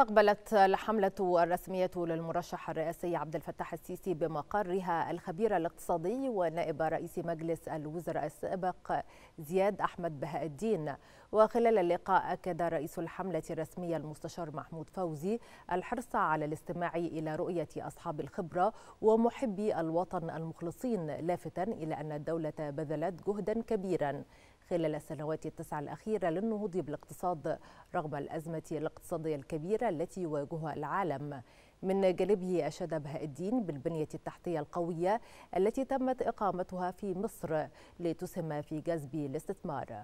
استقبلت الحملة الرسمية للمرشح الرئاسي عبد الفتاح السيسي بمقرها الخبير الاقتصادي ونائب رئيس مجلس الوزراء السابق زياد أحمد بهاء الدين وخلال اللقاء أكد رئيس الحملة الرسمية المستشار محمود فوزي الحرص على الاستماع إلى رؤية أصحاب الخبرة ومحبي الوطن المخلصين لافتا إلى أن الدولة بذلت جهدا كبيرا خلال السنوات التسع الأخيرة للنهوض بالاقتصاد رغم الأزمة الاقتصادية الكبيرة التي يواجهها العالم من جانبه أشاد بهاء الدين بالبنية التحتية القوية التي تمت إقامتها في مصر لتسهم في جذب الاستثمار